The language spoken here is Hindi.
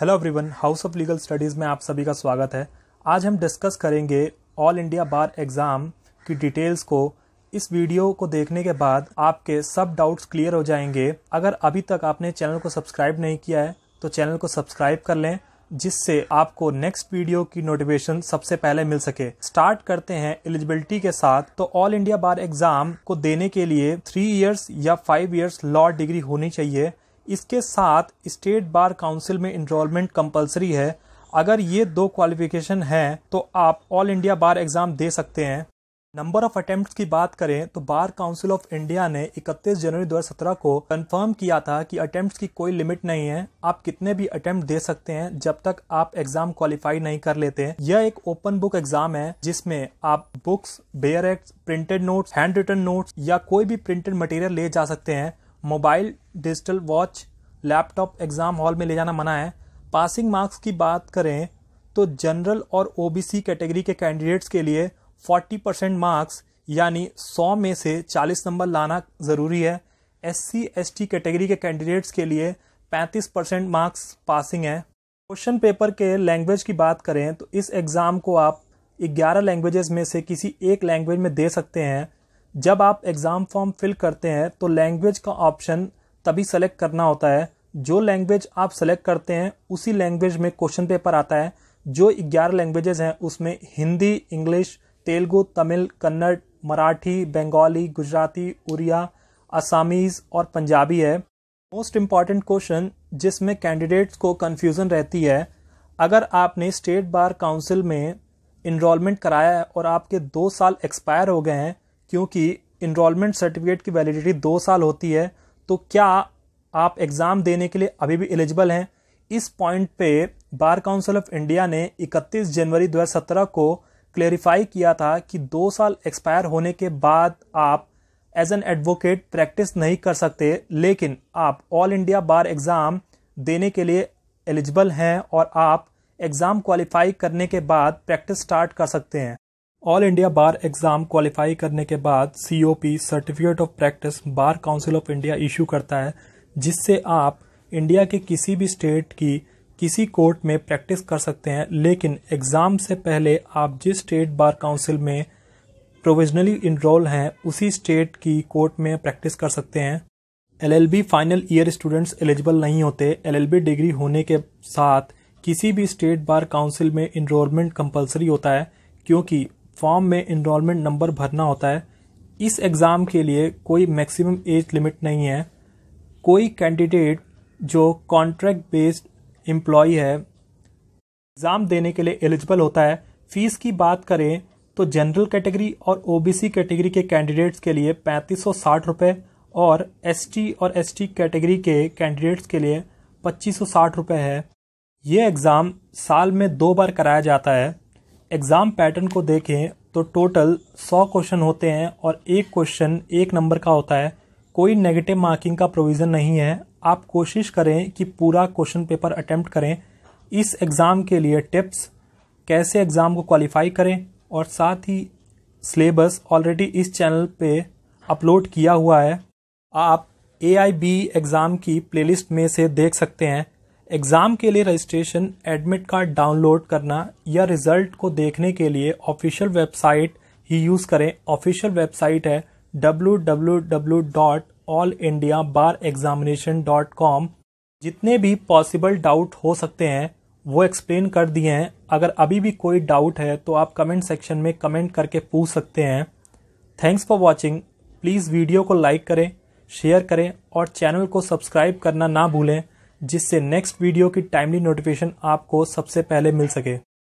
hello everyone house of legal studies में आप सभी का स्वागत है आज हम डिस्कस करेंगे ऑल इंडिया बार एग्ज़ाम की डिटेल्स को इस वीडियो को देखने के बाद आपके सब डाउट्स क्लियर हो जाएंगे अगर अभी तक आपने चैनल को सब्सक्राइब नहीं किया है तो चैनल को सब्सक्राइब कर लें जिससे आपको नेक्स्ट वीडियो की नोटिफिकेशन सबसे पहले मिल सके स्टार्ट करते हैं एलिजिबिलिटी के साथ तो ऑल इंडिया बार एग्जाम को देने के लिए थ्री इयर्स या फाइव इयर्स लॉ डिग्री होनी चाहिए इसके साथ स्टेट बार काउंसिल में इनरोलमेंट कंपलसरी है अगर ये दो क्वालिफिकेशन हैं तो आप ऑल इंडिया बार एग्ज़ाम दे सकते हैं नंबर ऑफ अटेम्प्ट की बात करें तो बार काउंसिल ऑफ इंडिया ने 31 जनवरी 2017 को कंफर्म किया था कि अटेम्प्ट की कोई लिमिट नहीं है आप कितने भी अटेम्प्ट दे सकते हैं जब तक आप एग्जाम क्वालिफाई नहीं कर लेते यह एक ओपन बुक एग्जाम है जिसमें आप books bare act printed notes hand written notes या कोई भी प्रिंटेड मटेरियल ले जा सकते हैं mobile digital watch laptop exam hall में ले जाना मना है पासिंग मार्क्स की बात करें तो जनरल और ओबीसी कैटेगरी के कैंडिडेट्स के लिए 40 परसेंट मार्क्स यानी 100 में से 40 नंबर लाना ज़रूरी है एस टी कैटेगरी के कैंडिडेट्स के लिए 35 परसेंट मार्क्स पासिंग है क्वेश्चन पेपर के लैंग्वेज की बात करें तो इस एग्ज़ाम को आप 11 लैंग्वेजेस में से किसी एक लैंग्वेज में दे सकते हैं जब आप एग्ज़ाम फॉर्म फिल करते हैं तो लैंग्वेज का ऑप्शन तभी सेलेक्ट करना होता है जो लैंग्वेज आप सेलेक्ट करते हैं उसी लैंग्वेज में क्वेश्चन पेपर आता है जो ग्यारह लैंग्वेजेज हैं उसमें हिंदी इंग्लिश तेलुगु तमिल कन्नड़ मराठी बंगाली गुजराती उड़िया असामीज और पंजाबी है मोस्ट इम्पॉर्टेंट क्वेश्चन जिसमें कैंडिडेट्स को कन्फ्यूज़न रहती है अगर आपने स्टेट बार काउंसिल में इनरोलमेंट कराया है और आपके दो साल एक्सपायर हो गए हैं क्योंकि इनरोलमेंट सर्टिफिकेट की वैलिडिटी दो साल होती है तो क्या आप एग्ज़ाम देने के लिए अभी भी एलिजिबल हैं इस पॉइंट पे बार काउंसिल ऑफ इंडिया ने 31 जनवरी 2017 को क्लेरिफाई किया था कि दो साल एक्सपायर होने के बाद आप एज एन एडवोकेट प्रैक्टिस नहीं कर सकते लेकिन आप ऑल इंडिया बार एग्ज़ाम देने के लिए एलिजिबल हैं और आप एग्ज़ाम क्वालिफाई करने के बाद प्रैक्टिस स्टार्ट कर सकते हैं all India bar exam qualify करने के बाद COP certificate of practice bar council of India issue करता है जिससे आप इंडिया के किसी भी स्टेट की किसी कोर्ट में प्रैक्टिस कर सकते हैं लेकिन एग्ज़ाम से पहले आप जिस स्टेट बार काउंसिल में प्रोविजनली इनरोल हैं उसी स्टेट की कोर्ट में प्रैक्टिस कर सकते हैं LLB final year students eligible नहीं होते एलएलबी डिग्री होने के साथ किसी भी स्टेट बार काउंसिल में इनरोलमेंट कंपलसरी होता है क्योंकि फॉर्म में इनरोलमेंट नंबर भरना होता है इस एग्ज़ाम के लिए कोई मैक्सिमम एज लिमिट नहीं है कोई कैंडिडेट जो कॉन्ट्रैक्ट बेस्ड एम्प्लॉय है एग्ज़ाम देने के लिए एलिजिबल होता है फीस की बात करें तो जनरल कैटेगरी और ओबीसी कैटेगरी के कैंडिडेट्स के लिए पैंतीस सौ साठ रुपये और एसटी और एसटी कैटेगरी के कैंडिडेट्स के लिए पच्चीस सौ साठ रुपये है ये एग्ज़ाम साल में दो बार कराया जाता है एग्ज़ाम पैटर्न को देखें तो टोटल सौ क्वेश्चन होते हैं और एक क्वेश्चन एक नंबर का होता है कोई नेगेटिव मार्किंग का प्रोविज़न नहीं है आप कोशिश करें कि पूरा क्वेश्चन पेपर अटैम्प्ट करें इस एग्ज़ाम के लिए टिप्स कैसे एग्ज़ाम को क्वालिफाई करें और साथ ही सिलेबस ऑलरेडी इस चैनल पे अपलोड किया हुआ है आप ए एग्ज़ाम की प्लेलिस्ट में से देख सकते हैं एग्ज़ाम के लिए रजिस्ट्रेशन एडमिट कार्ड डाउनलोड करना या रिजल्ट को देखने के लिए ऑफिशियल वेबसाइट ही यूज़ करें ऑफिशियल वेबसाइट है www.allindiabarexamination.com जितने भी पॉसिबल डाउट हो सकते हैं वो एक्सप्लेन कर दिए हैं अगर अभी भी कोई डाउट है तो आप कमेंट सेक्शन में कमेंट करके पूछ सकते हैं thanks for watching please video को लाइक करें शेयर करें और चैनल को सब्सक्राइब करना ना भूलें जिससे नेक्स्ट वीडियो की टाइमली नोटिफिकेशन आपको सबसे पहले मिल सके